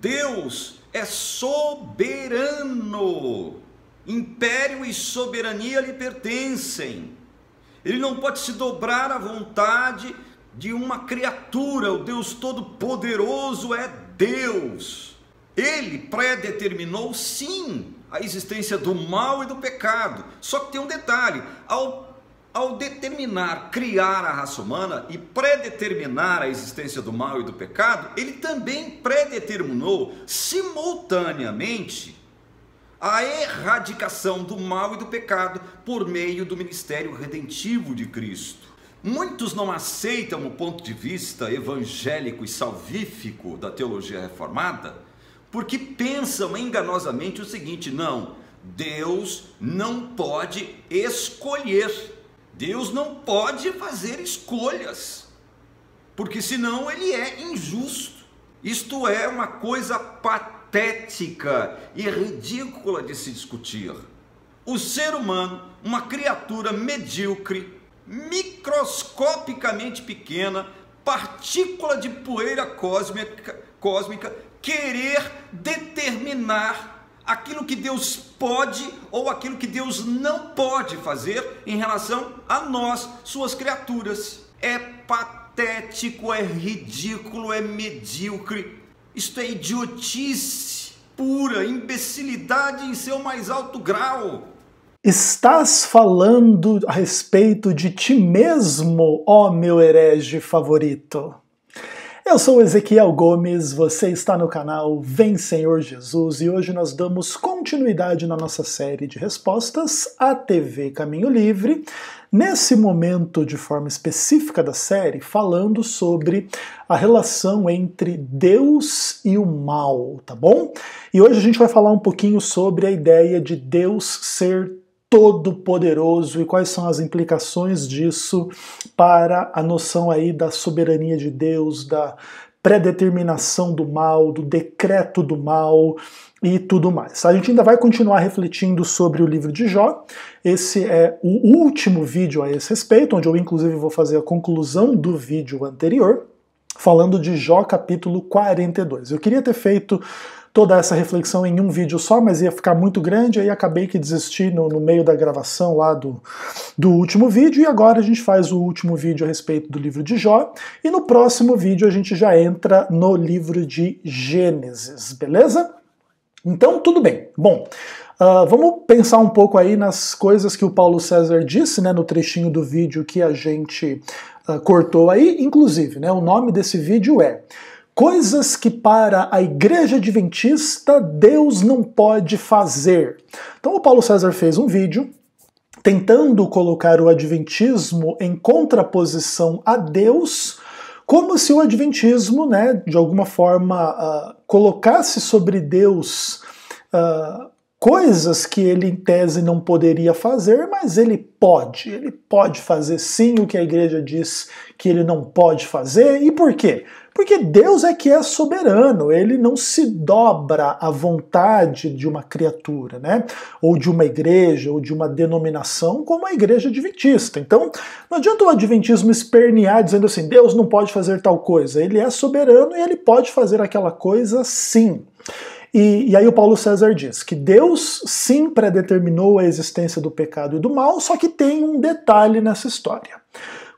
Deus é soberano. Império e soberania lhe pertencem. Ele não pode se dobrar à vontade de uma criatura. O Deus Todo-Poderoso é Deus. Ele predeterminou, sim, a existência do mal e do pecado. Só que tem um detalhe: ao ao determinar, criar a raça humana e predeterminar a existência do mal e do pecado, ele também predeterminou simultaneamente a erradicação do mal e do pecado por meio do ministério redentivo de Cristo. Muitos não aceitam o ponto de vista evangélico e salvífico da teologia reformada porque pensam enganosamente o seguinte: não, Deus não pode escolher Deus não pode fazer escolhas, porque senão ele é injusto. Isto é uma coisa patética e ridícula de se discutir. O ser humano, uma criatura medíocre, microscopicamente pequena, partícula de poeira cósmica, cósmica querer determinar aquilo que Deus pode ou aquilo que Deus não pode fazer em relação a nós, suas criaturas. É patético, é ridículo, é medíocre. Isto é idiotice pura, imbecilidade em seu mais alto grau. Estás falando a respeito de ti mesmo, ó meu herege favorito. Eu sou Ezequiel Gomes, você está no canal Vem Senhor Jesus e hoje nós damos continuidade na nossa série de respostas à TV Caminho Livre. Nesse momento, de forma específica da série, falando sobre a relação entre Deus e o mal, tá bom? E hoje a gente vai falar um pouquinho sobre a ideia de Deus ser todo-poderoso e quais são as implicações disso para a noção aí da soberania de Deus, da predeterminação do mal, do decreto do mal e tudo mais. A gente ainda vai continuar refletindo sobre o livro de Jó. Esse é o último vídeo a esse respeito, onde eu inclusive vou fazer a conclusão do vídeo anterior falando de Jó capítulo 42. Eu queria ter feito toda essa reflexão em um vídeo só, mas ia ficar muito grande, aí acabei que desisti no, no meio da gravação lá do, do último vídeo, e agora a gente faz o último vídeo a respeito do livro de Jó, e no próximo vídeo a gente já entra no livro de Gênesis, beleza? Então, tudo bem. Bom, Uh, vamos pensar um pouco aí nas coisas que o Paulo César disse, né, no trechinho do vídeo que a gente uh, cortou aí. Inclusive, né, o nome desse vídeo é Coisas que para a igreja adventista Deus não pode fazer. Então o Paulo César fez um vídeo tentando colocar o adventismo em contraposição a Deus, como se o adventismo, né, de alguma forma, uh, colocasse sobre Deus uh, coisas que ele, em tese, não poderia fazer, mas ele pode. Ele pode fazer sim o que a igreja diz que ele não pode fazer. E por quê? Porque Deus é que é soberano, ele não se dobra à vontade de uma criatura, né? Ou de uma igreja, ou de uma denominação, como a igreja adventista. Então, não adianta o adventismo espernear dizendo assim: Deus não pode fazer tal coisa. Ele é soberano e ele pode fazer aquela coisa sim. E, e, aí o Paulo César diz que Deus sim predeterminou a existência do pecado e do mal, só que tem um detalhe nessa história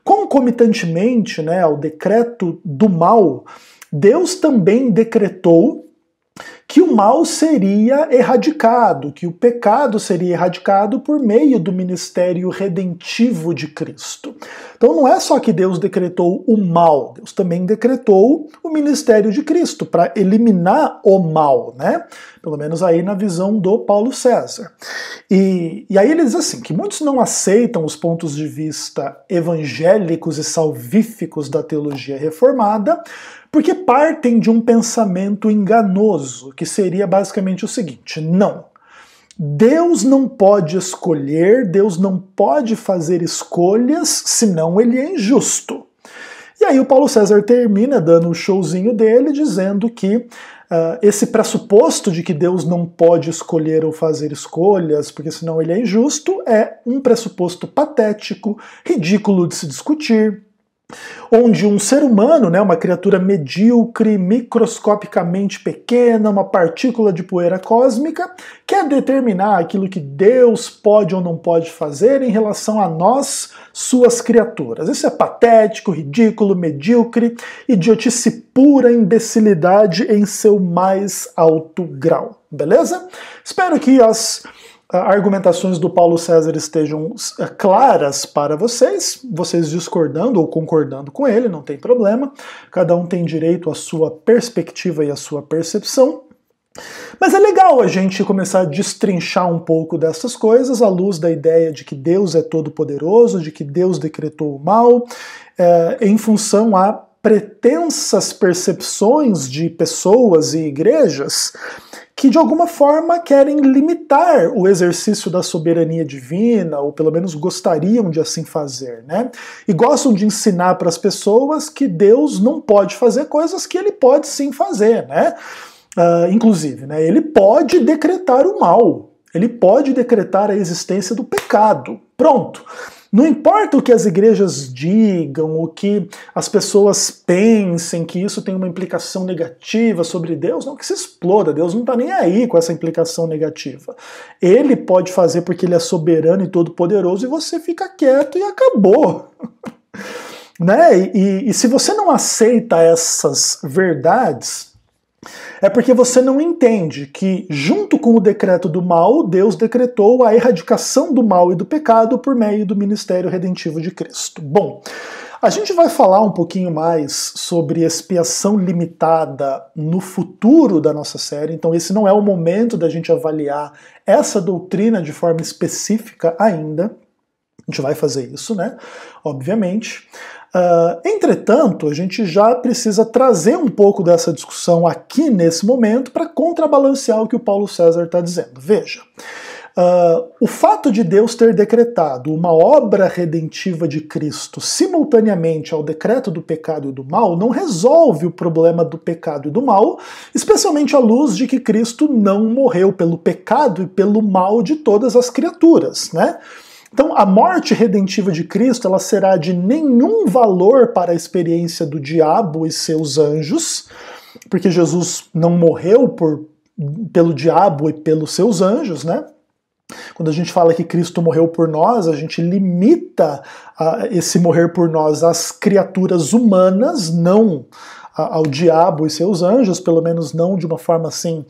concomitantemente né, ao decreto do mal, Deus também decretou que o mal seria erradicado, que o pecado seria erradicado por meio do ministério redentivo de Cristo. Então não é só que Deus decretou o mal, Deus também decretou o ministério de Cristo para eliminar o mal, né? Pelo menos aí na visão do Paulo César. E, e aí ele diz assim: que muitos não aceitam os pontos de vista evangélicos e salvíficos da teologia reformada, porque partem de um pensamento enganoso, que seria basicamente o seguinte: não, Deus não pode escolher, Deus não pode fazer escolhas, senão ele é injusto. E aí o Paulo César termina dando o um showzinho dele, dizendo que uh, esse pressuposto de que Deus não pode escolher ou fazer escolhas, porque senão ele é injusto, é um pressuposto patético, ridículo de se discutir, onde um ser humano, né, uma criatura medíocre, microscopicamente pequena, uma partícula de poeira cósmica, quer determinar aquilo que Deus pode ou não pode fazer em relação a nós, suas criaturas. Isso é patético, ridículo, medíocre, idiotice pura, imbecilidade em seu mais alto grau. Beleza? Espero que as ah, argumentações do Paulo César estejam ah, claras para vocês, vocês discordando ou concordando com ele, não tem problema. Cada um tem direito à sua perspectiva e à sua percepção. Mas é legal a gente começar a destrinchar um pouco dessas coisas à luz da ideia de que Deus é todo-poderoso, de que Deus decretou o mal, é, em função a pretensas percepções de pessoas e igrejas que de alguma forma querem limitar o exercício da soberania divina, ou pelo menos gostariam de assim fazer, né? E gostam de ensinar para as pessoas que Deus não pode fazer coisas que ele pode sim fazer, né? Uh, inclusive, né, ele pode decretar o mal, ele pode decretar a existência do pecado. Pronto. Não importa o que as igrejas digam, o que as pessoas pensem, que isso tem uma implicação negativa sobre Deus, não que se exploda. Deus não está nem aí com essa implicação negativa. Ele pode fazer porque ele é soberano e todo-poderoso e você fica quieto e acabou. né? E, e, e se você não aceita essas verdades, é porque você não entende que, junto com o decreto do mal, Deus decretou a erradicação do mal e do pecado por meio do ministério redentivo de Cristo. Bom, a gente vai falar um pouquinho mais sobre expiação limitada no futuro da nossa série, então esse não é o momento da gente avaliar essa doutrina de forma específica ainda. A gente vai fazer isso, né? Obviamente. Ah, entretanto, a gente já precisa trazer um pouco dessa discussão aqui nesse momento para contrabalancear o que o Paulo César está dizendo. Veja. Uh, o fato de Deus ter decretado uma obra redentiva de Cristo simultaneamente ao decreto do pecado e do mal não resolve o problema do pecado e do mal, especialmente à luz de que Cristo não morreu pelo pecado e pelo mal de todas as criaturas, né? Então, a morte redentiva de Cristo ela será de nenhum valor para a experiência do diabo e seus anjos, porque Jesus não morreu por, pelo diabo e pelos seus anjos, né? Quando a gente fala que Cristo morreu por nós, a gente limita esse morrer por nós às criaturas humanas, não ao diabo e seus anjos, pelo menos não de uma forma assim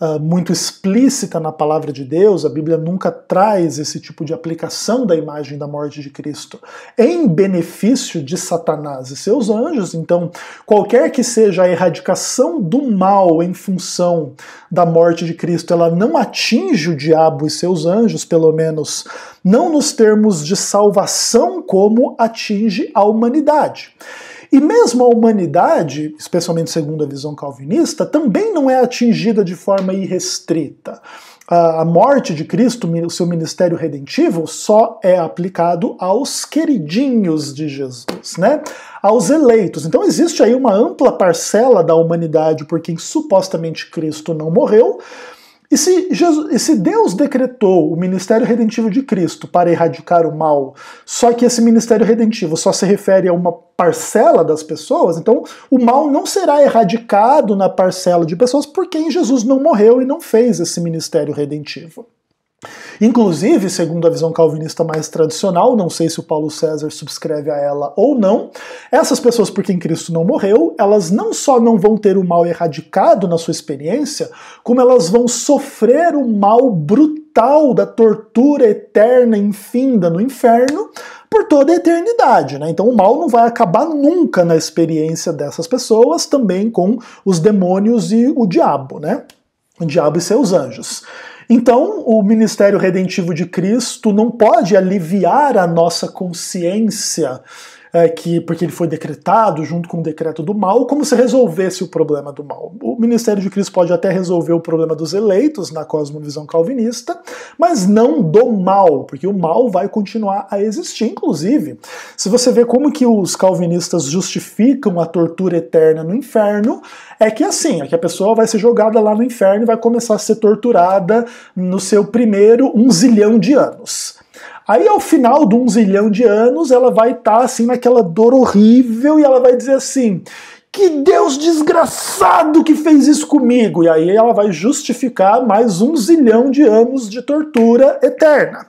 ah, muito explícita na palavra de Deus. A Bíblia nunca traz esse tipo de aplicação da imagem da morte de Cristo em benefício de Satanás e seus anjos. Então, qualquer que seja a erradicação do mal em função da morte de Cristo, ela não atinge o diabo e seus anjos, pelo menos não nos termos de salvação como atinge a humanidade. E mesmo a humanidade, especialmente segundo a visão calvinista, também não é atingida de forma irrestrita. A morte de Cristo, o seu ministério redentivo, só é aplicado aos queridinhos de Jesus, né? Aos eleitos. Então existe aí uma ampla parcela da humanidade por quem supostamente Cristo não morreu, e se, Jesus, e se Deus decretou o ministério redentivo de Cristo para erradicar o mal, só que esse ministério redentivo só se refere a uma parcela das pessoas, então o mal não será erradicado na parcela de pessoas por quem Jesus não morreu e não fez esse ministério redentivo. Inclusive, segundo a visão calvinista mais tradicional, não sei se o Paulo César subscreve a ela ou não, essas pessoas por quem Cristo não morreu, elas não só não vão ter o mal erradicado na sua experiência, como elas vão sofrer o mal brutal da tortura eterna infinda no inferno por toda a eternidade. Né? Então o mal não vai acabar nunca na experiência dessas pessoas, também com os demônios e o diabo, né? O diabo e seus anjos. Então, o ministério redentivo de Cristo não pode aliviar a nossa consciência é, que porque ele foi decretado junto com o decreto do mal, como se resolvesse o problema do mal. O ministério de Cristo pode até resolver o problema dos eleitos na cosmovisão calvinista, mas não do mal, porque o mal vai continuar a existir. Inclusive, se você vê como que os calvinistas justificam a tortura eterna no inferno, é que assim, é que a pessoa vai ser jogada lá no inferno e vai começar a ser torturada no seu primeiro um zilhão de anos. Aí, ao final de um zilhão de anos, ela vai estar tá, assim naquela dor horrível e ela vai dizer assim: que Deus desgraçado que fez isso comigo! E aí ela vai justificar mais um zilhão de anos de tortura eterna.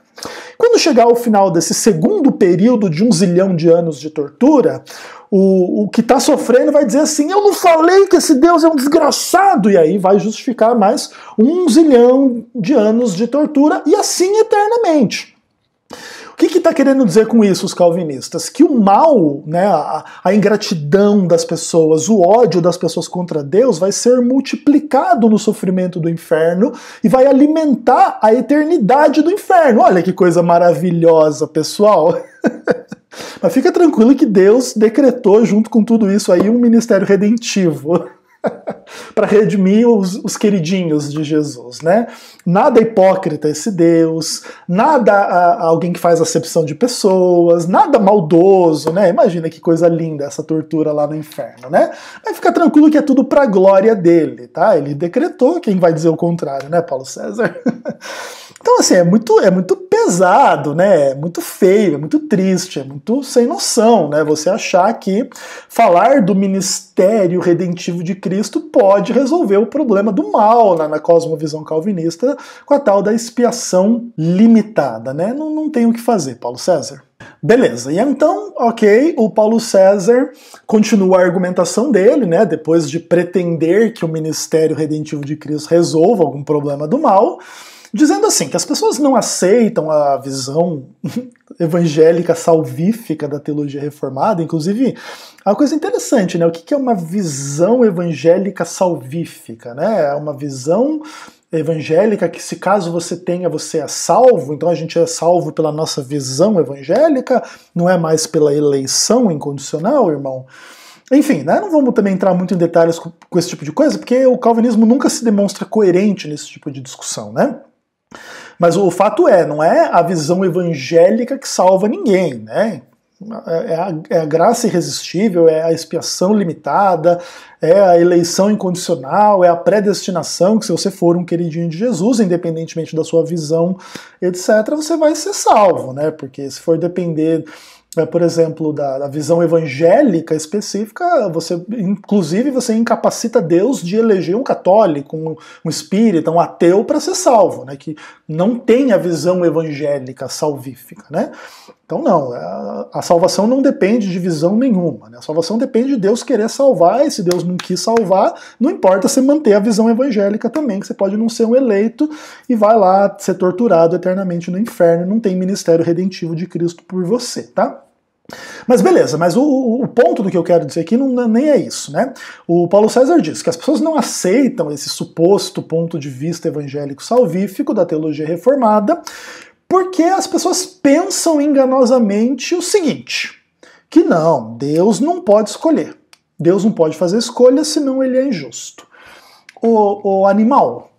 Quando chegar ao final desse segundo período de um zilhão de anos de tortura, o, o que está sofrendo vai dizer assim: Eu não falei que esse Deus é um desgraçado! E aí vai justificar mais um zilhão de anos de tortura, e assim eternamente. O que está que tá querendo dizer com isso os calvinistas? Que o mal, né, a, a ingratidão das pessoas, o ódio das pessoas contra Deus vai ser multiplicado no sofrimento do inferno e vai alimentar a eternidade do inferno. Olha que coisa maravilhosa, pessoal! Mas fica tranquilo que Deus decretou, junto com tudo isso aí, um ministério redentivo. para redimir os, os, queridinhos de Jesus, né? Nada é hipócrita esse Deus, nada a, a alguém que faz acepção de pessoas, nada maldoso, né? Imagina que coisa linda essa tortura lá no inferno, né? Mas fica tranquilo que é tudo para a glória dele, tá? Ele decretou, quem vai dizer o contrário, né, Paulo César? Então, assim, é muito, é muito pesado, né? É muito feio, é muito triste, é muito sem noção, né? Você achar que falar do ministério redentivo de Cristo pode resolver o problema do mal né? na cosmovisão calvinista com a tal da expiação limitada, né? Não, não tem o que fazer, Paulo César. Beleza, e então, ok, o Paulo César continua a argumentação dele, né? Depois de pretender que o ministério redentivo de Cristo resolva algum problema do mal dizendo assim que as pessoas não aceitam a visão evangélica salvífica da teologia reformada, inclusive uma coisa interessante, né? O que é uma visão evangélica salvífica, né? É uma visão evangélica que se caso você tenha você é salvo, então a gente é salvo pela nossa visão evangélica, não é mais pela eleição incondicional, irmão. Enfim, né, não vamos também entrar muito em detalhes com, com, esse tipo de coisa, porque o calvinismo nunca se demonstra coerente nesse tipo de discussão, né? Mas o fato é, não é a visão evangélica que salva ninguém, né? É, é a, é a, graça irresistível, é a expiação limitada, é a eleição incondicional, é a predestinação, que se você for um queridinho de Jesus, independentemente da sua visão, etc., você vai ser salvo, né? Porque se for depender né, por exemplo, da, da, visão evangélica específica, você, inclusive, você incapacita Deus de eleger um católico, um, um espírita, um ateu para ser salvo, né? Que não tem a visão evangélica salvífica, né? Então não, a, é, a salvação não depende de visão nenhuma, né? A salvação depende de Deus querer salvar, e se Deus não quis salvar, não importa você manter a visão evangélica também, que você pode não ser um eleito e vai lá ser torturado eternamente no inferno, não tem ministério redentivo de Cristo por você, tá? Mas beleza, mas o, o, ponto do que eu quero dizer aqui não, nem é isso, né? O Paulo César diz que as pessoas não aceitam esse suposto ponto de vista evangélico salvífico da teologia reformada, porque as pessoas pensam enganosamente o seguinte: que não, Deus não pode escolher. Deus não pode fazer escolha, senão ele é injusto. O, o animal,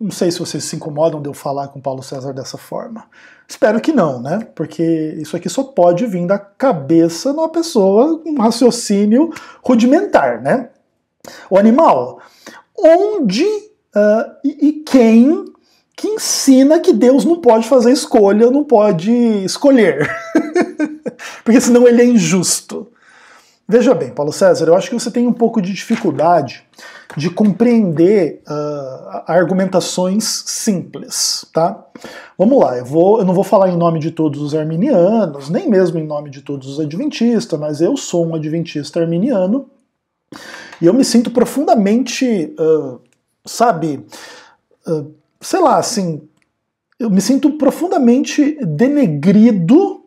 não sei se vocês se incomodam de eu falar com Paulo César dessa forma. Espero que não, né? Porque isso aqui só pode vir da cabeça de uma pessoa com um raciocínio rudimentar, né? O animal. Onde uh, e, e quem que ensina que Deus não pode fazer escolha, não pode escolher? Porque senão ele é injusto. Veja bem, Paulo César, eu acho que você tem um pouco de dificuldade de compreender uh, argumentações simples, tá? Vamos lá, eu, vou, eu não vou falar em nome de todos os arminianos, nem mesmo em nome de todos os adventistas, mas eu sou um adventista arminiano e eu me sinto profundamente, uh, sabe, uh, sei lá, assim, eu me sinto profundamente denegrido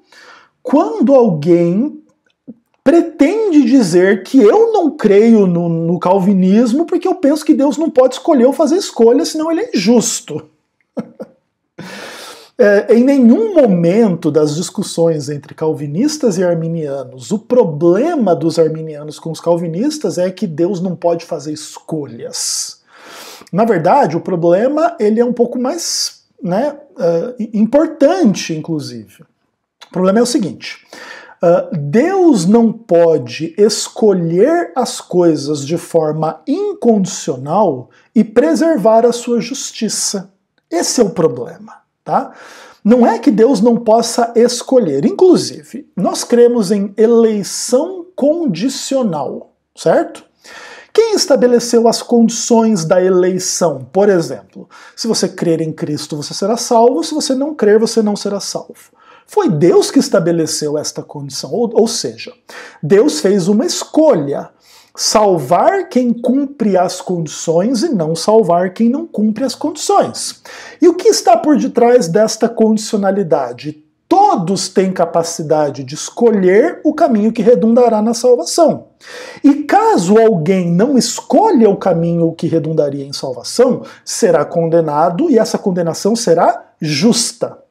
quando alguém pretende dizer que eu não creio no, no, calvinismo porque eu penso que Deus não pode escolher ou fazer escolha, senão ele é injusto. é, em nenhum momento das discussões entre calvinistas e arminianos, o problema dos arminianos com os calvinistas é que Deus não pode fazer escolhas. Na verdade, o problema ele é um pouco mais né, uh, importante, inclusive. O problema é o seguinte: Uh, Deus não pode escolher as coisas de forma incondicional e preservar a sua justiça. Esse é o problema, tá? Não é que Deus não possa escolher. Inclusive, nós cremos em eleição condicional, certo? Quem estabeleceu as condições da eleição? Por exemplo, se você crer em Cristo, você será salvo, se você não crer, você não será salvo. Foi Deus que estabeleceu esta condição, ou, ou seja, Deus fez uma escolha salvar quem cumpre as condições e não salvar quem não cumpre as condições. E o que está por detrás desta condicionalidade? Todos têm capacidade de escolher o caminho que redundará na salvação. E caso alguém não escolha o caminho que redundaria em salvação, será condenado e essa condenação será justa.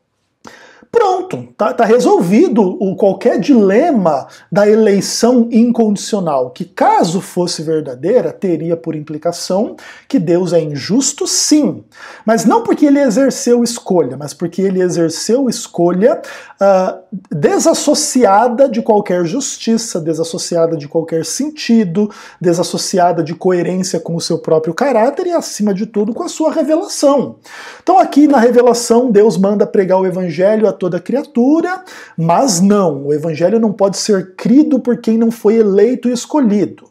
Pronto, tá, tá resolvido o qualquer dilema da eleição incondicional, que caso fosse verdadeira, teria por implicação que Deus é injusto, sim, mas não porque ele exerceu escolha, mas porque ele exerceu escolha uh, desassociada de qualquer justiça, desassociada de qualquer sentido, desassociada de coerência com o seu próprio caráter e, acima de tudo, com a sua revelação. Então, aqui na revelação, Deus manda pregar o evangelho a toda criatura, mas não, o evangelho não pode ser crido por quem não foi eleito e escolhido.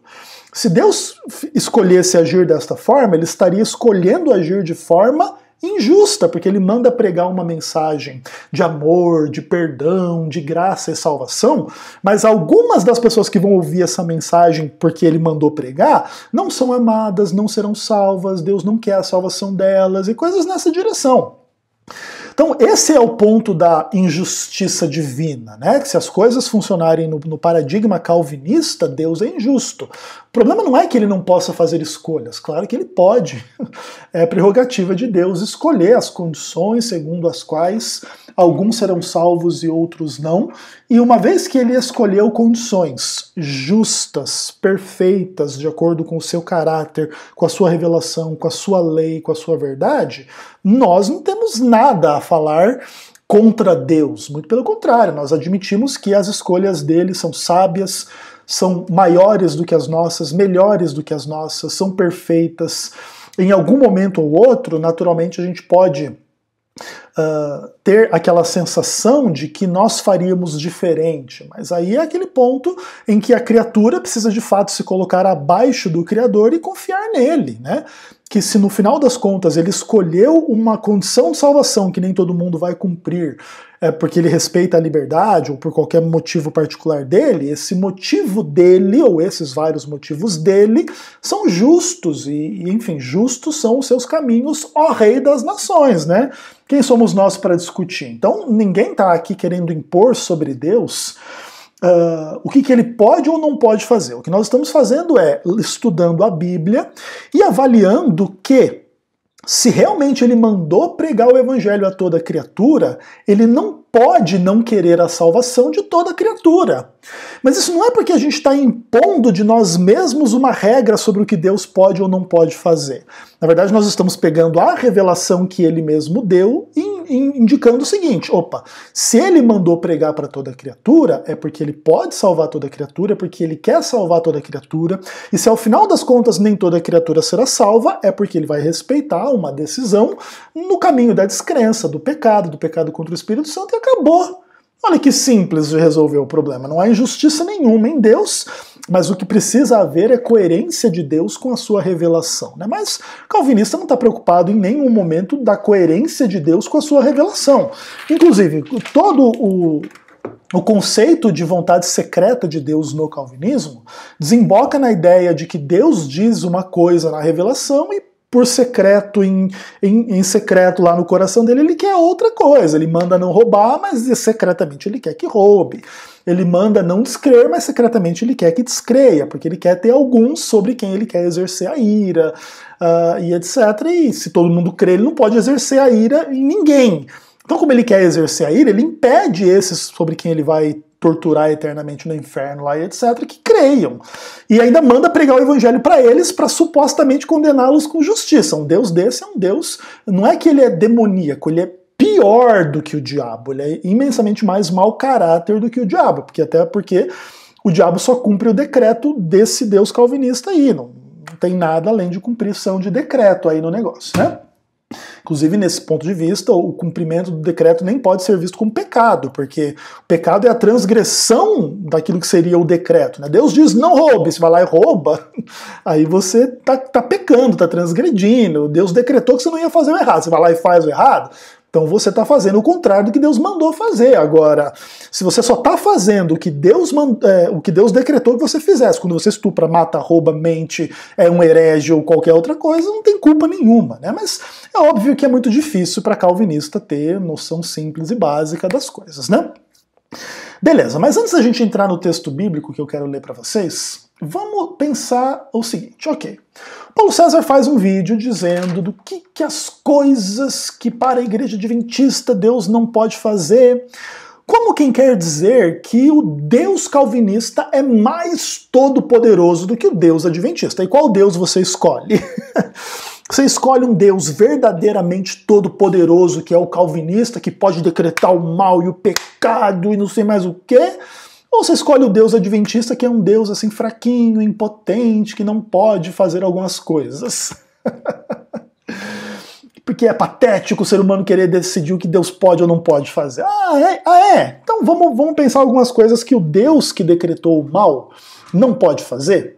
Se Deus escolhesse agir desta forma, ele estaria escolhendo agir de forma injusta, porque ele manda pregar uma mensagem de amor, de perdão, de graça e salvação, mas algumas das pessoas que vão ouvir essa mensagem porque ele mandou pregar não são amadas, não serão salvas, Deus não quer a salvação delas e coisas nessa direção. Então, esse é o ponto da injustiça divina, né? Que se as coisas funcionarem no, no paradigma calvinista, Deus é injusto. O problema não é que ele não possa fazer escolhas, claro que ele pode. É prerrogativa de Deus escolher as condições segundo as quais alguns serão salvos e outros não. E uma vez que ele escolheu condições justas, perfeitas, de acordo com o seu caráter, com a sua revelação, com a sua lei, com a sua verdade, nós não temos nada a falar contra Deus. Muito pelo contrário, nós admitimos que as escolhas dele são sábias, são maiores do que as nossas, melhores do que as nossas, são perfeitas. Em algum momento ou outro, naturalmente, a gente pode uh, ter aquela sensação de que nós faríamos diferente. Mas aí é aquele ponto em que a criatura precisa de fato se colocar abaixo do Criador e confiar nele, né? que se no final das contas ele escolheu uma condição de salvação que nem todo mundo vai cumprir, é porque ele respeita a liberdade ou por qualquer motivo particular dele, esse motivo dele ou esses vários motivos dele são justos e, enfim, justos são os seus caminhos, ó Rei das Nações, né? Quem somos nós para discutir? Então, ninguém está aqui querendo impor sobre Deus Uh, o que, que, ele pode ou não pode fazer. O que nós estamos fazendo é estudando a Bíblia e avaliando que, se realmente ele mandou pregar o evangelho a toda criatura, ele não pode não querer a salvação de toda criatura. Mas isso não é porque a gente está impondo de nós mesmos uma regra sobre o que Deus pode ou não pode fazer. Na verdade, nós estamos pegando a revelação que ele mesmo deu e indicando o seguinte: opa, se ele mandou pregar para toda criatura, é porque ele pode salvar toda criatura, é porque ele quer salvar toda criatura, e se ao final das contas nem toda criatura será salva, é porque ele vai respeitar uma decisão no caminho da descrença, do pecado, do pecado contra o Espírito Santo e Acabou. Olha que simples de resolver o problema. Não há injustiça nenhuma em Deus, mas o que precisa haver é coerência de Deus com a sua revelação. Né? Mas Calvinista não está preocupado em nenhum momento da coerência de Deus com a sua revelação. Inclusive, todo o, o conceito de vontade secreta de Deus no calvinismo desemboca na ideia de que Deus diz uma coisa na revelação e por secreto, em, em, em, secreto lá no coração dele, ele quer outra coisa. Ele manda não roubar, mas secretamente ele quer que roube. Ele manda não descrer, mas secretamente ele quer que descreia, porque ele quer ter alguns sobre quem ele quer exercer a ira uh, e etc. E se todo mundo crê, ele não pode exercer a ira em ninguém. Então, como ele quer exercer a ira, ele impede esses sobre quem ele vai torturar eternamente no inferno lá e etc., que creiam. E ainda manda pregar o evangelho para eles para supostamente condená-los com justiça. Um Deus desse é um Deus, não é que ele é demoníaco, ele é pior do que o diabo, ele é imensamente mais mau caráter do que o diabo, porque até porque o diabo só cumpre o decreto desse Deus calvinista aí, não, tem nada além de cumprição de decreto aí no negócio, né? Inclusive, nesse ponto de vista, o cumprimento do decreto nem pode ser visto como pecado, porque o pecado é a transgressão daquilo que seria o decreto. Né? Deus diz, não roube, você vai lá e rouba, aí você tá, tá pecando, tá transgredindo. Deus decretou que você não ia fazer o errado, você vai lá e faz o errado. Então você está fazendo o contrário do que Deus mandou fazer. Agora, se você só está fazendo o que Deus mand... é, o que Deus decretou que você fizesse, quando você estupra, mata, rouba, mente, é um herege ou qualquer outra coisa, não tem culpa nenhuma, né? Mas é óbvio que é muito difícil para calvinista ter noção simples e básica das coisas, né? Beleza, mas antes da gente entrar no texto bíblico que eu quero ler para vocês, Vamos pensar o seguinte, ok. Paulo César faz um vídeo dizendo do que, que as coisas que para a igreja adventista Deus não pode fazer, como quem quer dizer que o Deus calvinista é mais todo-poderoso do que o Deus adventista. E qual Deus você escolhe? Você escolhe um Deus verdadeiramente todo-poderoso, que é o calvinista, que pode decretar o mal e o pecado e não sei mais o quê? Ou você escolhe o Deus adventista, que é um Deus assim fraquinho, impotente, que não pode fazer algumas coisas. Porque é patético o ser humano querer decidir o que Deus pode ou não pode fazer. Ah, é? Ah, é? Então vamos, vamos pensar algumas coisas que o Deus que decretou o mal não pode fazer.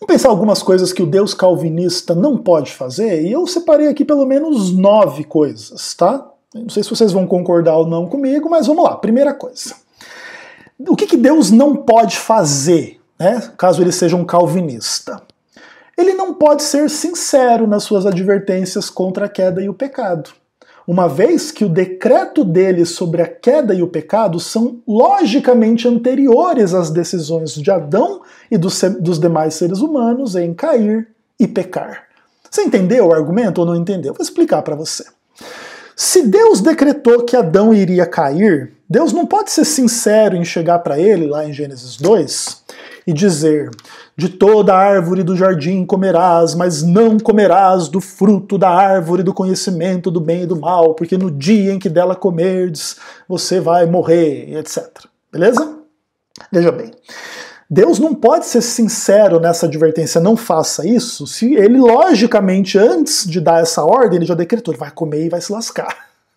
Vamos pensar algumas coisas que o Deus calvinista não pode fazer, e eu separei aqui pelo menos nove coisas, tá? Não sei se vocês vão concordar ou não comigo, mas vamos lá. Primeira coisa o que, que Deus não pode fazer, né, caso ele seja um calvinista? Ele não pode ser sincero nas suas advertências contra a queda e o pecado, uma vez que o decreto dele sobre a queda e o pecado são logicamente anteriores às decisões de Adão e dos, dos demais seres humanos em cair e pecar. Você entendeu o argumento ou não entendeu? Vou explicar para você. Se Deus decretou que Adão iria cair, Deus não pode ser sincero em chegar para ele, lá em Gênesis 2, e dizer: De toda árvore do jardim comerás, mas não comerás do fruto da árvore do conhecimento do bem e do mal, porque no dia em que dela comerdes, você vai morrer, etc. Beleza? Veja bem. Deus não pode ser sincero nessa advertência, não faça isso, se ele, logicamente, antes de dar essa ordem, ele já decretou: ele vai comer e vai se lascar.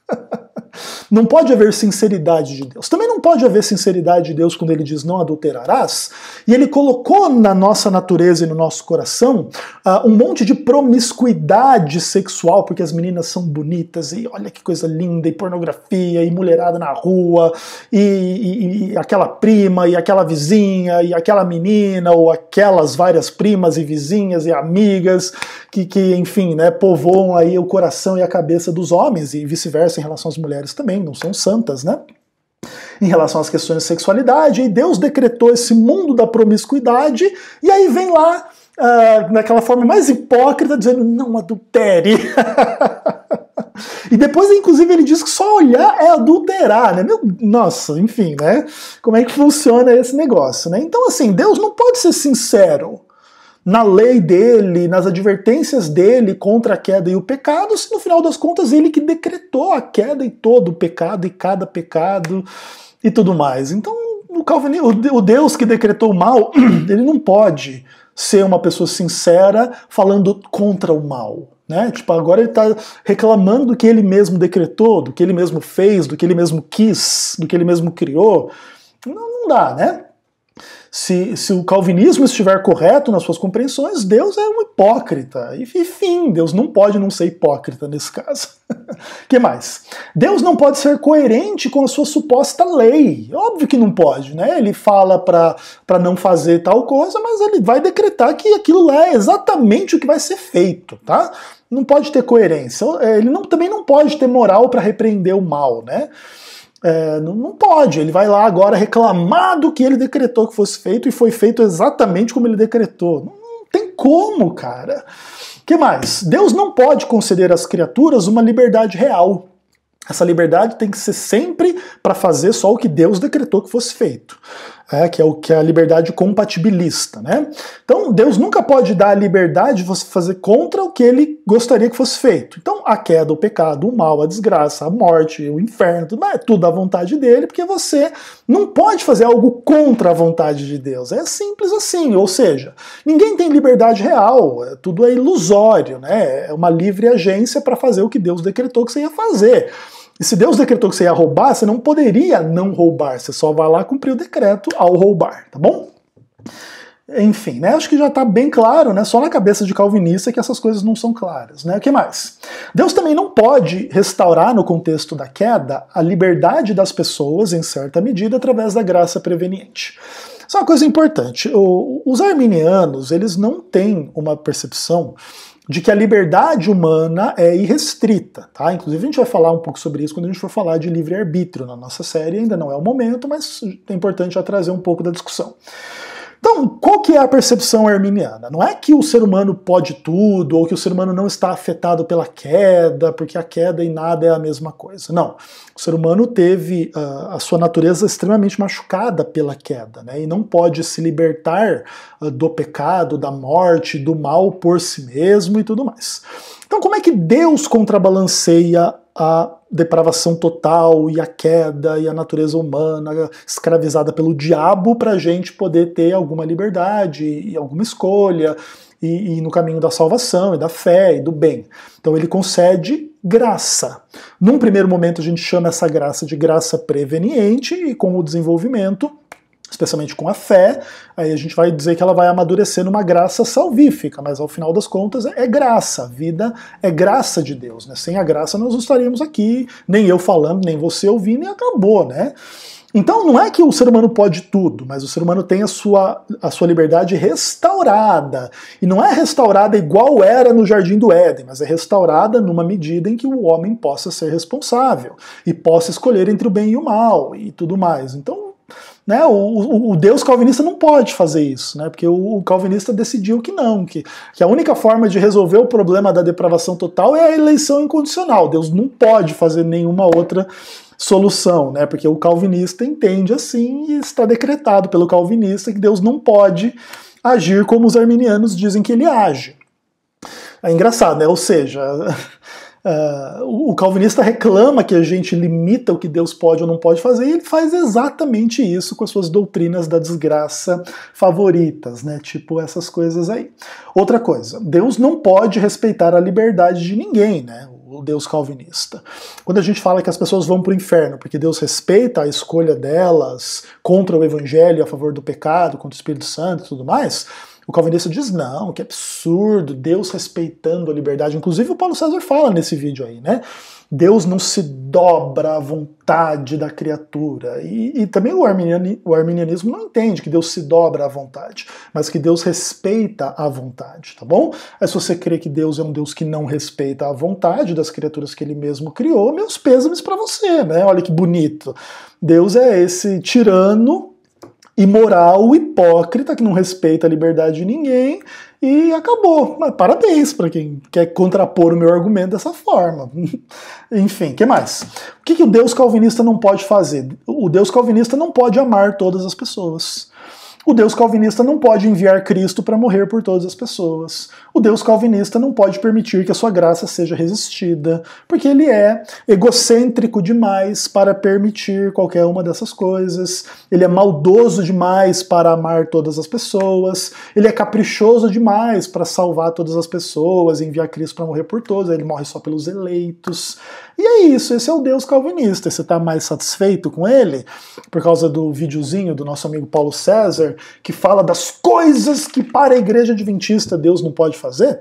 Não pode haver sinceridade de Deus. Também não pode haver sinceridade de Deus quando ele diz não adulterarás. E ele colocou na nossa natureza e no nosso coração uh, um monte de promiscuidade sexual, porque as meninas são bonitas e olha que coisa linda, e pornografia, e mulherada na rua, e, e, e aquela prima, e aquela vizinha, e aquela menina, ou aquelas várias primas e vizinhas e amigas que, que enfim, né, povoam aí o coração e a cabeça dos homens, e vice-versa em relação às mulheres mulheres também não são santas, né? Em relação às questões de sexualidade, e Deus decretou esse mundo da promiscuidade, e aí vem lá, uh, naquela forma mais hipócrita, dizendo: não adultere. E depois, inclusive, ele diz que só olhar é adulterar, né? Meu, nossa, enfim, né? Como é que funciona esse negócio, né? Então, assim, Deus não pode ser sincero na lei dele, nas advertências dele contra a queda e o pecado, se no final das contas ele que decretou a queda e todo o pecado e cada pecado e tudo mais. Então, o, Calvin, o Deus que decretou o mal, ele não pode ser uma pessoa sincera falando contra o mal. Né? Tipo, agora ele está reclamando do que ele mesmo decretou, do que ele mesmo fez, do que ele mesmo quis, do que ele mesmo criou. Não, não dá, né? Se, se o calvinismo estiver correto nas suas compreensões, Deus é um hipócrita. E fim, Deus não pode não ser hipócrita nesse caso. que mais? Deus não pode ser coerente com a sua suposta lei. Óbvio que não pode, né? Ele fala para não fazer tal coisa, mas ele vai decretar que aquilo lá é exatamente o que vai ser feito, tá? Não pode ter coerência. É, ele não, também não pode ter moral para repreender o mal, né? É, não, não, pode, ele vai lá agora reclamar do que ele decretou que fosse feito e foi feito exatamente como ele decretou. Não, não tem como, cara. que mais? Deus não pode conceder às criaturas uma liberdade real. Essa liberdade tem que ser sempre para fazer só o que Deus decretou que fosse feito é, que é o que é a liberdade compatibilista, né? Então Deus nunca pode dar a liberdade de você fazer contra o que Ele gostaria que fosse feito. Então a queda, o pecado, o mal, a desgraça, a morte, o inferno, tudo, é tudo à vontade dele, porque você não pode fazer algo contra a vontade de Deus. É simples assim, ou seja, ninguém tem liberdade real, é, tudo é ilusório, né? É uma livre agência para fazer o que Deus decretou que você ia fazer. E se Deus decretou que você ia roubar, você não poderia não roubar, você só vai lá cumprir o decreto ao roubar, tá bom? Enfim, né? Acho que já está bem claro, né? Só na cabeça de calvinista que essas coisas não são claras, né? O que mais? Deus também não pode restaurar no contexto da queda a liberdade das pessoas em certa medida através da graça preveniente. Isso é uma coisa importante. O, os arminianos, eles não têm uma percepção de que a liberdade humana é irrestrita, tá? Inclusive a gente vai falar um pouco sobre isso quando a gente for falar de livre-arbítrio na nossa série, ainda não é o momento, mas é importante já trazer um pouco da discussão. Então, qual que é a percepção arminiana? Não é que o ser humano pode tudo, ou que o ser humano não está afetado pela queda, porque a queda e nada é a mesma coisa. Não. O ser humano teve uh, a sua natureza extremamente machucada pela queda, né? E não pode se libertar uh, do pecado, da morte, do mal por si mesmo e tudo mais. Então, como é que Deus contrabalanceia a depravação total e a queda e a natureza humana escravizada pelo diabo para a gente poder ter alguma liberdade e alguma escolha e, e no caminho da salvação e da fé e do bem. Então ele concede graça. Num primeiro momento a gente chama essa graça de graça preveniente e com o desenvolvimento especialmente com a fé, aí a gente vai dizer que ela vai amadurecer numa graça salvífica, mas ao final das contas é, é graça, a vida é graça de Deus, né? Sem a graça nós não estaríamos aqui, nem eu falando, nem você ouvindo, e acabou, né? Então não é que o ser humano pode tudo, mas o ser humano tem a sua, a sua liberdade restaurada. E não é restaurada igual era no Jardim do Éden, mas é restaurada numa medida em que o homem possa ser responsável e possa escolher entre o bem e o mal e tudo mais. Então né? O, o, Deus calvinista não pode fazer isso, né? porque o, o, calvinista decidiu que não, que, que a única forma de resolver o problema da depravação total é a eleição incondicional. Deus não pode fazer nenhuma outra solução, né? porque o calvinista entende assim e está decretado pelo calvinista que Deus não pode agir como os arminianos dizem que ele age. É engraçado, né? Ou seja, Uh, o calvinista reclama que a gente limita o que Deus pode ou não pode fazer, e ele faz exatamente isso com as suas doutrinas da desgraça favoritas, né? Tipo essas coisas aí. Outra coisa, Deus não pode respeitar a liberdade de ninguém, né? o Deus calvinista. Quando a gente fala que as pessoas vão para o inferno porque Deus respeita a escolha delas contra o evangelho, a favor do pecado, contra o Espírito Santo e tudo mais, o calvinista diz não, que absurdo, Deus respeitando a liberdade. Inclusive o Paulo César fala nesse vídeo aí, né? Deus não se dobra à vontade da criatura. E, e também o, arminiani, o arminianismo não entende que Deus se dobra à vontade, mas que Deus respeita a vontade, tá bom? Aí é se você crê que Deus é um Deus que não respeita a vontade das criaturas que ele mesmo criou, meus pêsames para você, né? Olha que bonito. Deus é esse tirano imoral, hipócrita, que não respeita a liberdade de ninguém, e acabou. Mas parabéns para quem quer contrapor o meu argumento dessa forma. Enfim, que mais? O que, que o Deus calvinista não pode fazer? O Deus calvinista não pode amar todas as pessoas. O Deus calvinista não pode enviar Cristo para morrer por todas as pessoas. O Deus calvinista não pode permitir que a sua graça seja resistida, porque ele é egocêntrico demais para permitir qualquer uma dessas coisas, ele é maldoso demais para amar todas as pessoas, ele é caprichoso demais para salvar todas as pessoas, enviar Cristo para morrer por todas, ele morre só pelos eleitos. E é isso, esse é o Deus calvinista. Você está mais satisfeito com ele? Por causa do videozinho do nosso amigo Paulo César, que fala das coisas que para a igreja adventista Deus não pode fazer?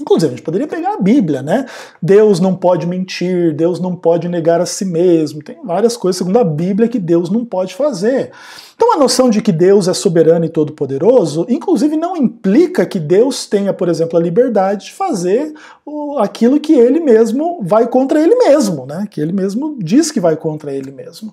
Inclusive, a gente poderia pegar a Bíblia, né? Deus não pode mentir, Deus não pode negar a si mesmo. Tem várias coisas, segundo a Bíblia, que Deus não pode fazer. Então, a noção de que Deus é soberano e todo-poderoso, inclusive, não implica que Deus tenha, por exemplo, a liberdade de fazer aquilo que ele mesmo vai contra ele mesmo, né? Que ele mesmo diz que vai contra ele mesmo.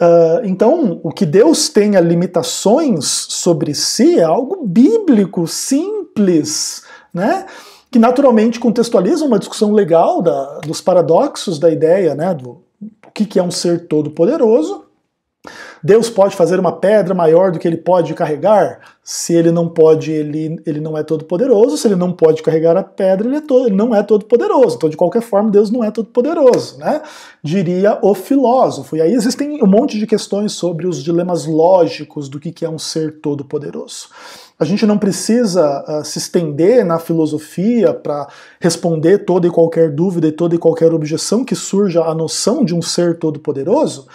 Uh, então, o que Deus tenha limitações sobre si é algo bíblico, simples, né? que naturalmente contextualiza uma discussão legal da, dos paradoxos da ideia né? do que, que é um ser todo-poderoso, Deus pode fazer uma pedra maior do que ele pode carregar? Se ele não pode, ele, ele não é todo poderoso. Se ele não pode carregar a pedra, ele, é todo, ele não é todo poderoso. Então, de qualquer forma, Deus não é todo poderoso, né? Diria o filósofo. E aí existem um monte de questões sobre os dilemas lógicos do que, que é um ser todo poderoso. A gente não precisa uh, se estender na filosofia para responder toda e qualquer dúvida e toda e qualquer objeção que surja à noção de um ser todo poderoso.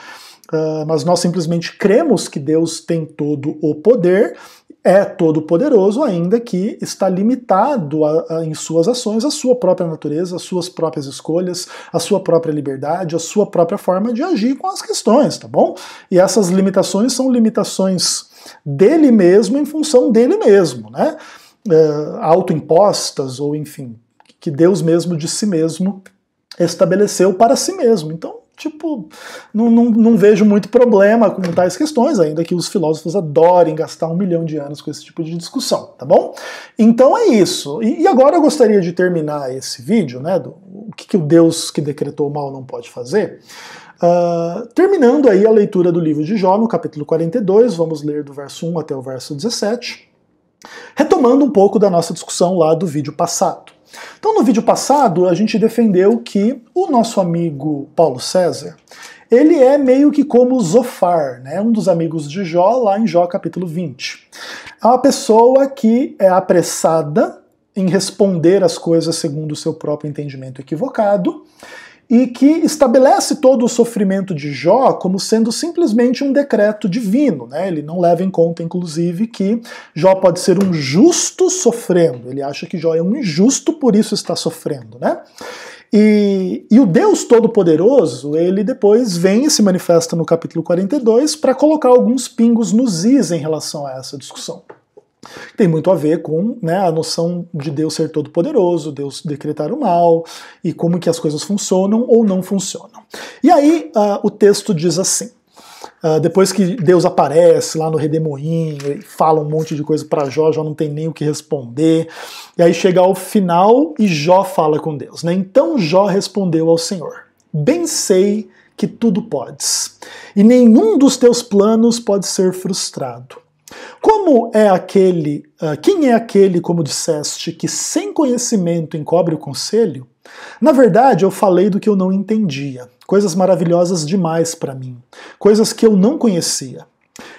Uh, mas nós simplesmente cremos que Deus tem todo o poder, é todo poderoso, ainda que está limitado a, a, em suas ações, a sua própria natureza, as suas próprias escolhas, a sua própria liberdade, a sua própria forma de agir com as questões, tá bom? E essas limitações são limitações dele mesmo em função dele mesmo, né? Uh, autoimpostas ou enfim, que Deus mesmo de si mesmo estabeleceu para si mesmo. Então, tipo, não, não, não vejo muito problema com tais questões, ainda que os filósofos adorem gastar um milhão de anos com esse tipo de discussão, tá bom? Então é isso. E, e agora eu gostaria de terminar esse vídeo, né, do o que, que o Deus que decretou o mal não pode fazer, Uh, terminando aí a leitura do livro de Jó, no capítulo 42, vamos ler do verso 1 até o verso 17, retomando um pouco da nossa discussão lá do vídeo passado. Então, no vídeo passado, a gente defendeu que o nosso amigo Paulo César, ele é meio que como Zofar, né? um dos amigos de Jó, lá em Jó capítulo 20. É uma pessoa que é apressada em responder as coisas segundo o seu próprio entendimento equivocado e que estabelece todo o sofrimento de Jó como sendo simplesmente um decreto divino. Né? Ele não leva em conta, inclusive, que Jó pode ser um justo sofrendo. Ele acha que Jó é um injusto, por isso está sofrendo. Né? E, e, o Deus Todo-Poderoso, ele depois vem e se manifesta no capítulo 42 para colocar alguns pingos nos is em relação a essa discussão. Tem muito a ver com né, a noção de Deus ser todo-poderoso, Deus decretar o mal e como que as coisas funcionam ou não funcionam. E aí uh, o texto diz assim: Uh, depois que Deus aparece lá no redemoinho, e fala um monte de coisa para Jó, Jó não tem nem o que responder. E aí chega ao final e Jó fala com Deus. Né? Então Jó respondeu ao Senhor: Bem sei que tudo podes, e nenhum dos teus planos pode ser frustrado. Como é aquele, uh, quem é aquele, como disseste, que sem conhecimento encobre o conselho? Na verdade, eu falei do que eu não entendia, coisas maravilhosas demais para mim, coisas que eu não conhecia.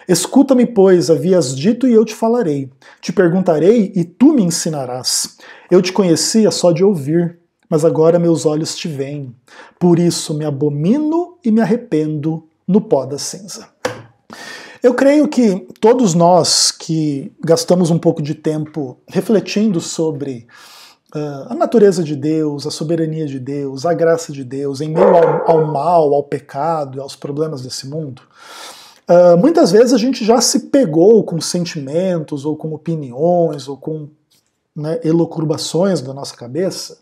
Escuta-me, pois, havias dito e eu te falarei. Te perguntarei e tu me ensinarás. Eu te conhecia só de ouvir, mas agora meus olhos te veem. Por isso me abomino e me arrependo no pó da cinza. Eu creio que todos nós que gastamos um pouco de tempo refletindo sobre uh, a natureza de Deus, a soberania de Deus, a graça de Deus, em meio ao, ao mal, ao pecado e aos problemas desse mundo, uh, muitas vezes a gente já se pegou com sentimentos ou com opiniões ou com né, da nossa cabeça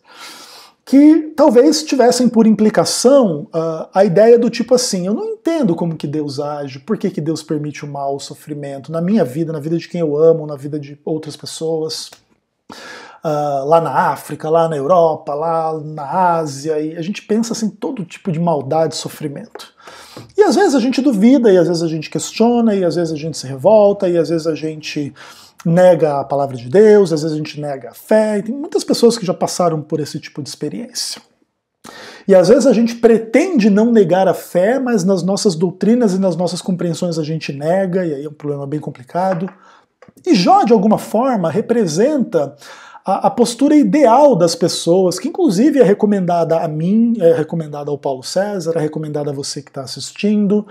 que talvez tivessem por implicação uh, a ideia do tipo assim: eu não entendo como que Deus age, por que, que Deus permite o mal, o sofrimento na minha vida, na vida de quem eu amo, na vida de outras pessoas. Uh, lá na África, lá na Europa, lá na Ásia, e a gente pensa assim todo tipo de maldade, sofrimento. E às vezes a gente duvida, e às vezes a gente questiona, e às vezes a gente se revolta, e às vezes a gente nega a palavra de Deus, às vezes a gente nega a fé, e tem muitas pessoas que já passaram por esse tipo de experiência. E às vezes a gente pretende não negar a fé, mas nas nossas doutrinas e nas nossas compreensões a gente nega, e aí é um problema bem complicado. E Jó, de alguma forma, representa a, a postura ideal das pessoas, que inclusive é recomendada a mim, é recomendada ao Paulo César, é recomendada a você que está assistindo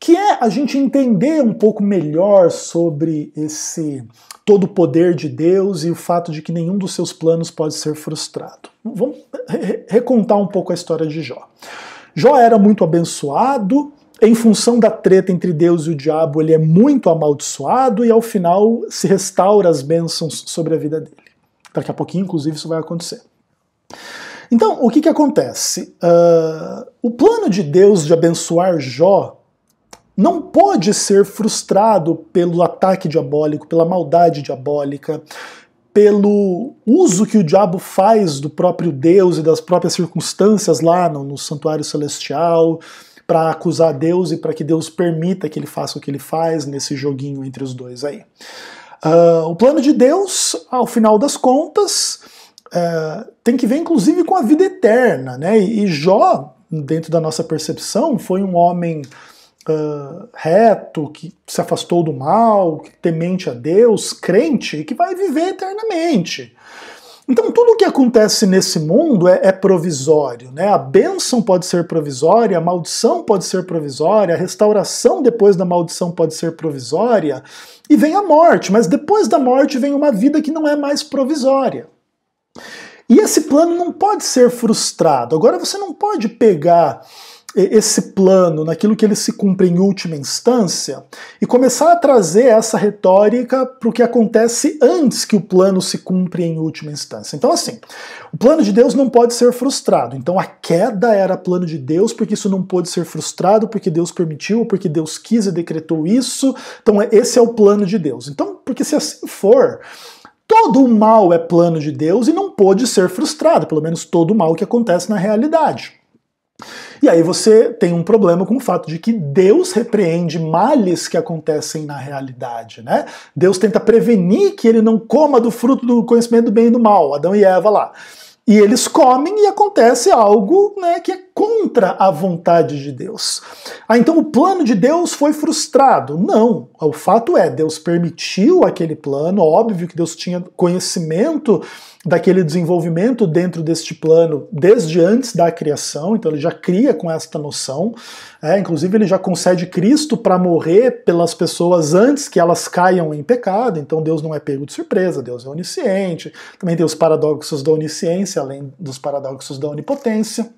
que é a gente entender um pouco melhor sobre esse todo o poder de Deus e o fato de que nenhum dos seus planos pode ser frustrado. Vamos recontar um pouco a história de Jó. Jó era muito abençoado, em função da treta entre Deus e o diabo, ele é muito amaldiçoado e ao final se restaura as bênçãos sobre a vida dele. Daqui a pouquinho, inclusive, isso vai acontecer. Então, o que, que acontece? Uh, o plano de Deus de abençoar Jó não pode ser frustrado pelo ataque diabólico, pela maldade diabólica, pelo uso que o diabo faz do próprio Deus e das próprias circunstâncias lá no, no santuário celestial para acusar Deus e para que Deus permita que ele faça o que ele faz nesse joguinho entre os dois aí. Uh, o plano de Deus, ao final das contas, uh, tem que ver inclusive com a vida eterna, né? E Jó, dentro da nossa percepção, foi um homem uh, reto, que se afastou do mal, temente a Deus, crente, que vai viver eternamente. Então, tudo o que acontece nesse mundo é, é, provisório. Né? A bênção pode ser provisória, a maldição pode ser provisória, a restauração depois da maldição pode ser provisória, e vem a morte, mas depois da morte vem uma vida que não é mais provisória. E esse plano não pode ser frustrado. Agora, você não pode pegar esse plano, naquilo que ele se cumpre em última instância, e começar a trazer essa retórica para o que acontece antes que o plano se cumpre em última instância. Então, assim, o plano de Deus não pode ser frustrado. Então, a queda era plano de Deus, porque isso não pôde ser frustrado, porque Deus permitiu, porque Deus quis e decretou isso. Então, é, esse é o plano de Deus. Então, porque se assim for, todo o mal é plano de Deus e não pode ser frustrado, pelo menos todo o mal que acontece na realidade. E aí você tem um problema com o fato de que Deus repreende males que acontecem na realidade, né? Deus tenta prevenir que ele não coma do fruto do conhecimento do bem e do mal, Adão e Eva lá. E eles comem e acontece algo né, que é contra a vontade de Deus. Ah, então o plano de Deus foi frustrado. Não. O fato é, Deus permitiu aquele plano, óbvio que Deus tinha conhecimento daquele desenvolvimento dentro deste plano desde antes da criação, então ele já cria com esta noção. É, inclusive, ele já concede Cristo para morrer pelas pessoas antes que elas caiam em pecado, então Deus não é pego de surpresa, Deus é onisciente. Também tem os paradoxos da onisciência, além dos paradoxos da onipotência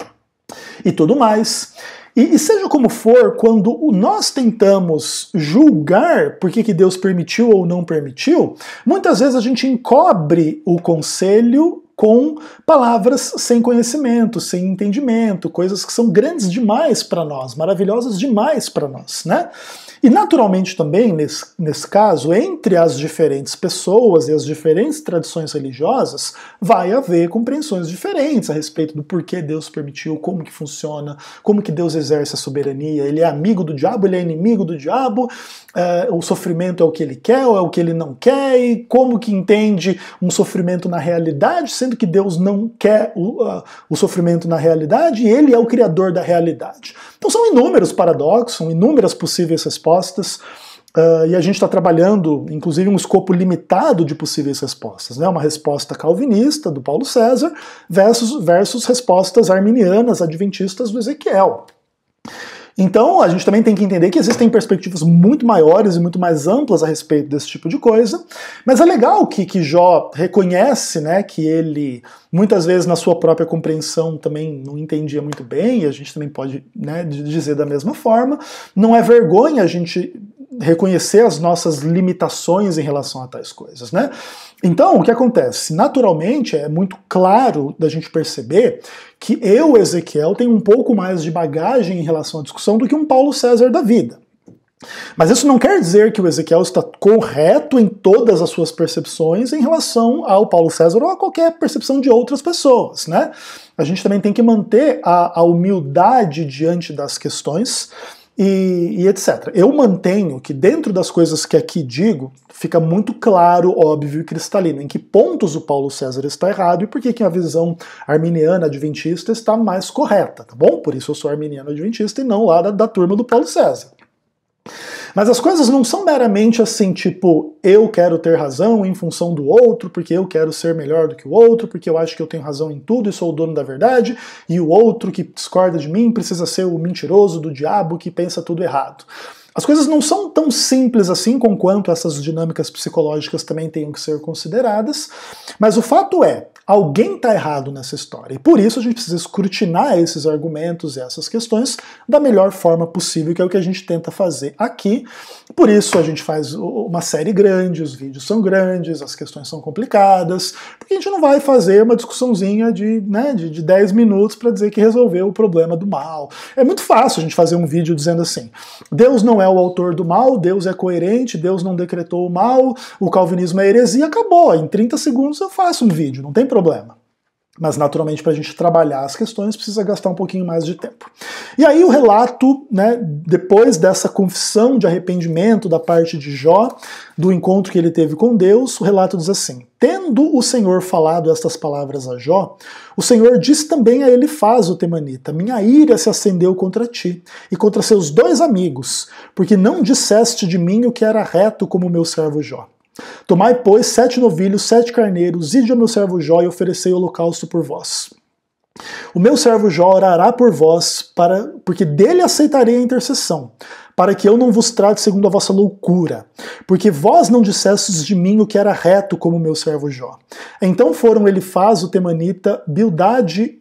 e tudo mais. E, e, seja como for, quando nós tentamos julgar por que, que Deus permitiu ou não permitiu, muitas vezes a gente encobre o conselho com palavras sem conhecimento, sem entendimento, coisas que são grandes demais para nós, maravilhosas demais para nós, né? E naturalmente também, nesse, nesse caso, entre as diferentes pessoas e as diferentes tradições religiosas, vai haver compreensões diferentes a respeito do porquê Deus permitiu, como que funciona, como que Deus exerce a soberania, ele é amigo do diabo, ele é inimigo do diabo, Uh, o sofrimento é o que ele quer ou é o que ele não quer e como que entende um sofrimento na realidade, sendo que Deus não quer o, uh, o sofrimento na realidade e ele é o criador da realidade. Então são inúmeros paradoxos, são inúmeras possíveis respostas. Uh, e a gente está trabalhando, inclusive, um escopo limitado de possíveis respostas. Né? Uma resposta calvinista, do Paulo César, versus, versus respostas arminianas, adventistas, do Ezequiel. Então, a gente também tem que entender que existem perspectivas muito maiores e muito mais amplas a respeito desse tipo de coisa. Mas é legal que, que Jó reconhece né, que ele, muitas vezes, na sua própria compreensão, também não entendia muito bem, e a gente também pode né, dizer da mesma forma. Não é vergonha a gente reconhecer as nossas limitações em relação a tais coisas, né? Então, o que acontece? Naturalmente, é muito claro da gente perceber que eu, Ezequiel, tenho um pouco mais de bagagem em relação à discussão do que um Paulo César da vida. Mas isso não quer dizer que o Ezequiel está correto em todas as suas percepções em relação ao Paulo César ou a qualquer percepção de outras pessoas, né? A gente também tem que manter a, a humildade diante das questões, e, e, etc. Eu mantenho que dentro das coisas que aqui digo, fica muito claro, óbvio e cristalino em que pontos o Paulo César está errado e por que a visão arminiana adventista está mais correta, tá bom? Por isso eu sou arminiano adventista e não lá da, da turma do Paulo César. Mas as coisas não são meramente assim, tipo, eu quero ter razão em função do outro, porque eu quero ser melhor do que o outro, porque eu acho que eu tenho razão em tudo e sou o dono da verdade, e o outro que discorda de mim precisa ser o mentiroso do diabo que pensa tudo errado. As coisas não são tão simples assim, conquanto essas dinâmicas psicológicas também tenham que ser consideradas, mas o fato é Alguém está errado nessa história. E por isso a gente precisa escrutinar esses argumentos e essas questões da melhor forma possível, que é o que a gente tenta fazer aqui. Por isso a gente faz uma série grande, os vídeos são grandes, as questões são complicadas, porque a gente não vai fazer uma discussãozinha de, né, de, de 10 minutos para dizer que resolveu o problema do mal. É muito fácil a gente fazer um vídeo dizendo assim: Deus não é o autor do mal, Deus é coerente, Deus não decretou o mal, o calvinismo é heresia, acabou. Em 30 segundos eu faço um vídeo, não tem problema problema. Mas, naturalmente, para a gente trabalhar as questões, precisa gastar um pouquinho mais de tempo. E aí, o relato, né, depois dessa confissão de arrependimento da parte de Jó, do encontro que ele teve com Deus, o relato diz assim: Tendo o Senhor falado estas palavras a Jó, o Senhor disse também a ele: Faz o temanita: Minha ira se acendeu contra ti e contra seus dois amigos, porque não disseste de mim o que era reto como meu servo Jó. Tomai, pois, sete novilhos, sete carneiros, ide ao meu servo Jó e oferecei holocausto por vós. O meu servo Jó orará por vós, para, porque dele aceitarei a intercessão, para que eu não vos trate segundo a vossa loucura, porque vós não dissestes de mim o que era reto como o meu servo Jó. Então foram Elifaz, o temanita, Bildade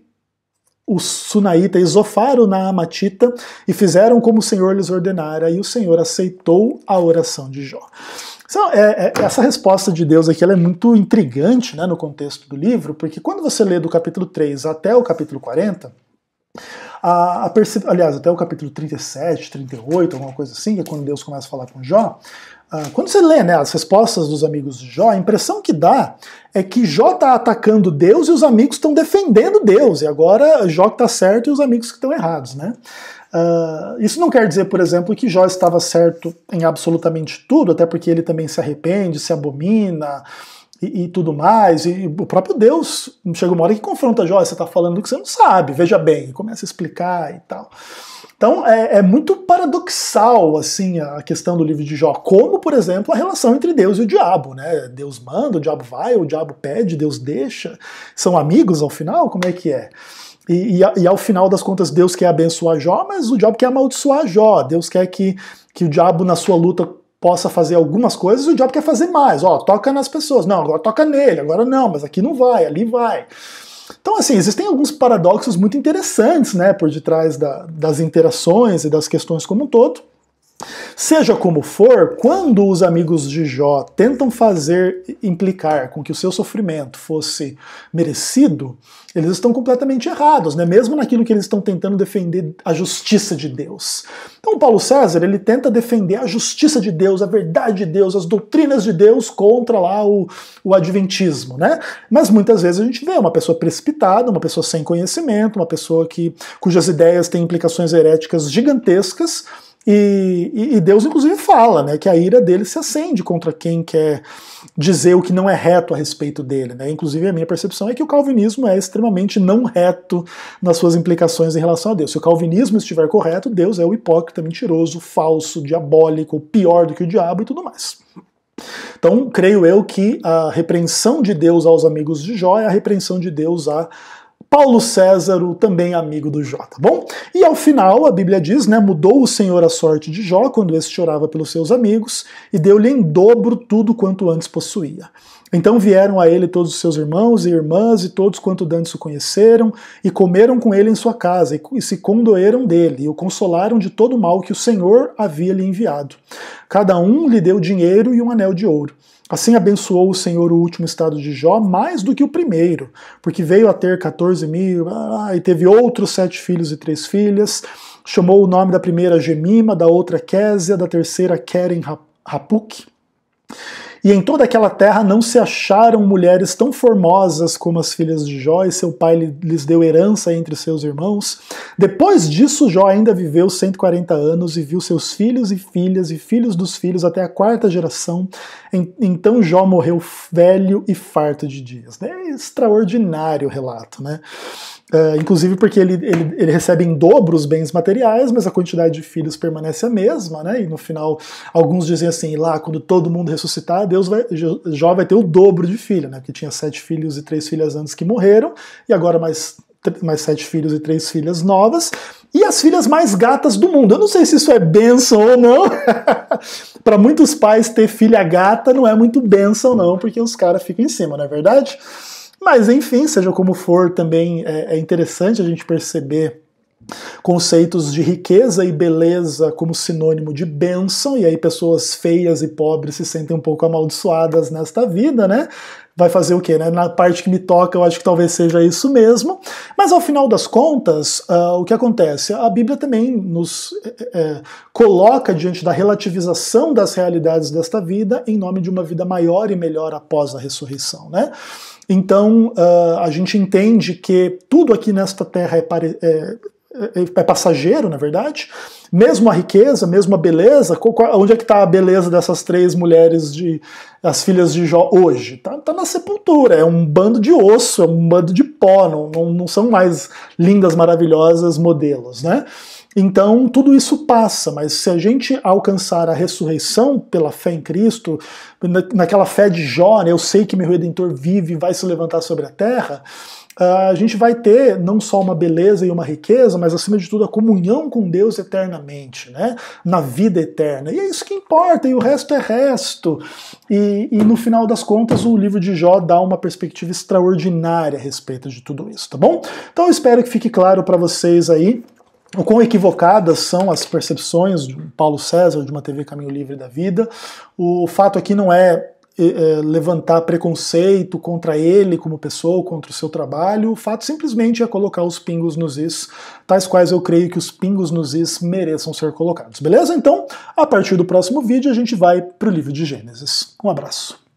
o Sunaíta e Zofaro na Amatita, e fizeram como o Senhor lhes ordenara, e o Senhor aceitou a oração de Jó. Então, é, é, essa resposta de Deus aqui é muito intrigante né, no contexto do livro, porque quando você lê do capítulo 3 até o capítulo 40, a, a aliás, até o capítulo 37, 38, alguma coisa assim, que é quando Deus começa a falar com Jó, uh, quando você lê né, as respostas dos amigos de Jó, a impressão que dá é que Jó está atacando Deus e os amigos estão defendendo Deus, e agora Jó está certo e os amigos que estão errados, né? Ah, isso não quer dizer, por exemplo, que Jó estava certo em absolutamente tudo, até porque ele também se arrepende, se abomina e, e tudo mais. E, o próprio Deus chega uma hora que confronta Jó, você está falando do que você não sabe, veja bem, começa a explicar e tal. Então é, é, muito paradoxal assim a questão do livro de Jó, como por exemplo a relação entre Deus e o diabo, né? Deus manda, o diabo vai, o diabo pede, Deus deixa, são amigos ao final, como é que é? E, e, e, ao final das contas, Deus quer abençoar Jó, mas o diabo quer amaldiçoar Jó. Deus quer que, que o diabo, na sua luta, possa fazer algumas coisas e o diabo quer fazer mais. Ó, toca nas pessoas. Não, agora toca nele, agora não, mas aqui não vai, ali vai. Então, assim, existem alguns paradoxos muito interessantes né, por detrás da, das interações e das questões como um todo. Seja como for, quando os amigos de Jó tentam fazer implicar com que o seu sofrimento fosse merecido, eles estão completamente errados, né? mesmo naquilo que eles estão tentando defender a justiça de Deus. Então, Paulo César ele tenta defender a justiça de Deus, a verdade de Deus, as doutrinas de Deus contra lá o, o adventismo. Né? Mas muitas vezes a gente vê uma pessoa precipitada, uma pessoa sem conhecimento, uma pessoa que, cujas ideias têm implicações heréticas gigantescas e, e, e, Deus, inclusive, fala né, que a ira dele se acende contra quem quer dizer o que não é reto a respeito dele. Né? Inclusive, a minha percepção é que o calvinismo é extremamente não reto nas suas implicações em relação a Deus. Se o calvinismo estiver correto, Deus é o hipócrita, mentiroso, falso, diabólico, pior do que o diabo e tudo mais. Então, creio eu que a repreensão de Deus aos amigos de Jó é a repreensão de Deus a Paulo César, também amigo do Jó, tá bom? E ao final, a Bíblia diz, né, mudou o Senhor a sorte de Jó quando este chorava pelos seus amigos e deu-lhe em dobro tudo quanto antes possuía. Então vieram a ele todos os seus irmãos e irmãs e todos quanto dantes o conheceram, e comeram com ele em sua casa, e se condoeram dele, e o consolaram de todo o mal que o Senhor havia lhe enviado. Cada um lhe deu dinheiro e um anel de ouro. Assim abençoou o Senhor o último estado de Jó mais do que o primeiro, porque veio a ter 14 mil, ah, e teve outros sete filhos e três filhas. Chamou o nome da primeira Gemima, da outra Késia, da terceira Keren Rapuk. E em toda aquela terra não se acharam mulheres tão formosas como as filhas de Jó, e seu pai lhes deu herança entre seus irmãos. Depois disso, Jó ainda viveu 140 anos e viu seus filhos e filhas e filhos dos filhos até a quarta geração. Então Jó morreu velho e farto de dias. É extraordinário o relato, né? É, inclusive porque ele, ele, ele, recebe em dobro os bens materiais, mas a quantidade de filhos permanece a mesma, né? E no final, alguns dizem assim, lá quando todo mundo ressuscitar, Deus vai, Jó vai ter o dobro de filho, né? Que tinha sete filhos e três filhas antes que morreram, e agora mais, mais sete filhos e três filhas novas, e as filhas mais gatas do mundo. Eu não sei se isso é benção ou não. Para muitos pais ter filha gata não é muito benção, não, porque os caras ficam em cima, não é verdade? Mas enfim, seja como for, também é, é interessante a gente perceber conceitos de riqueza e beleza como sinônimo de bênção, e aí pessoas feias e pobres se sentem um pouco amaldiçoadas nesta vida, né? vai fazer o quê, né? Na parte que me toca, eu acho que talvez seja isso mesmo. Mas ao final das contas, uh, o que acontece? A Bíblia também nos é, coloca diante da relativização das realidades desta vida em nome de uma vida maior e melhor após a ressurreição, né? Então uh, a gente entende que tudo aqui nesta terra é, é é, é passageiro, na verdade. Mesmo a riqueza, mesmo a beleza, onde é que está a beleza dessas três mulheres de as filhas de Jó hoje? Está tá na sepultura, é um bando de osso, é um bando de pó, não, não, não são mais lindas, maravilhosas modelos, né? Então, tudo isso passa, mas se a gente alcançar a ressurreição pela fé em Cristo, naquela fé de Jó, né, eu sei que meu redentor vive e vai se levantar sobre a terra, ah, a gente vai ter não só uma beleza e uma riqueza, mas acima de tudo a comunhão com Deus eternamente, né? na vida eterna. E é isso que importa, e o resto é resto. E, e no final das contas, o livro de Jó dá uma perspectiva extraordinária a respeito de tudo isso, tá bom? Então eu espero que fique claro para vocês aí o quão equivocadas são as percepções de Paulo César de uma TV Caminho Livre da Vida. O fato aqui não é é, levantar preconceito contra ele como pessoa, contra o seu trabalho, o fato simplesmente é colocar os pingos nos is, tais quais eu creio que os pingos nos is mereçam ser colocados, beleza? Então, a partir do próximo vídeo, a gente vai para o livro de Gênesis. Um abraço.